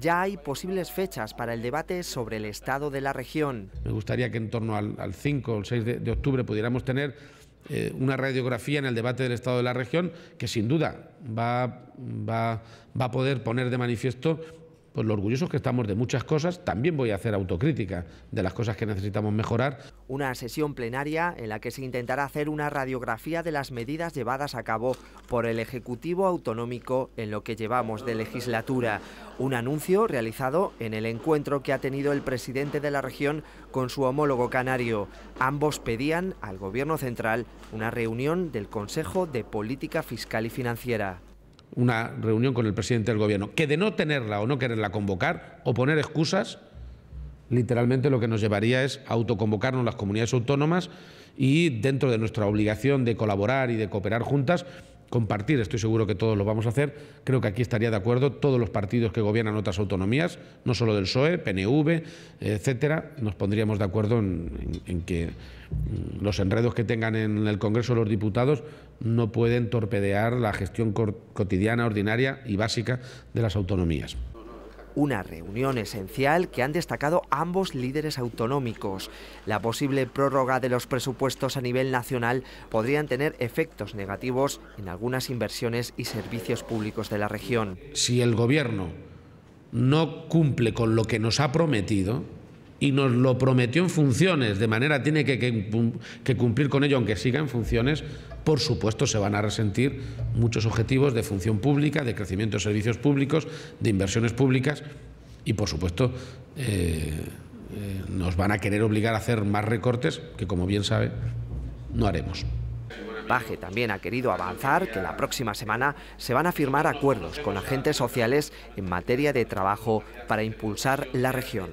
ya hay posibles fechas para el debate sobre el estado de la región. Me gustaría que en torno al, 5 o el 6 de, octubre pudiéramos tener eh, una radiografía en el debate del estado de la región que sin duda va, va, va a poder poner de manifiesto pues lo orgullosos que estamos de muchas cosas, también voy a hacer autocrítica de las cosas que necesitamos mejorar. Una sesión plenaria en la que se intentará hacer una radiografía de las medidas llevadas a cabo por el Ejecutivo Autonómico en lo que llevamos de legislatura. Un anuncio realizado en el encuentro que ha tenido el presidente de la región con su homólogo canario. Ambos pedían al Gobierno Central una reunión del Consejo de Política Fiscal y Financiera una reunión con el presidente del gobierno, que de no tenerla o no quererla convocar o poner excusas, literalmente lo que nos llevaría es autoconvocarnos las comunidades autónomas y dentro de nuestra obligación de colaborar y de cooperar juntas, compartir, estoy seguro que todos lo vamos a hacer, creo que aquí estaría de acuerdo todos los partidos que gobiernan otras autonomías, no solo del PSOE, PNV, etcétera, nos pondríamos de acuerdo en, en que mm, los enredos que tengan en el Congreso los diputados no pueden torpedear la gestión cotidiana, ordinaria y básica de las autonomías. Una reunión esencial que han destacado ambos líderes autonómicos. La posible prórroga de los presupuestos a nivel nacional podrían tener efectos negativos en algunas inversiones y servicios públicos de la región. Si el Gobierno no cumple con lo que nos ha prometido, y nos lo prometió en funciones, de manera tiene que, tiene que, cumplir con ello, aunque siga en funciones, por supuesto se van a resentir muchos objetivos de función pública, de crecimiento de servicios públicos, de inversiones públicas y, por supuesto, eh, eh, nos van a querer obligar a hacer más recortes que, como bien sabe, no haremos. Baje también ha querido avanzar que la próxima semana se van a firmar acuerdos con agentes sociales en materia de trabajo para impulsar la región.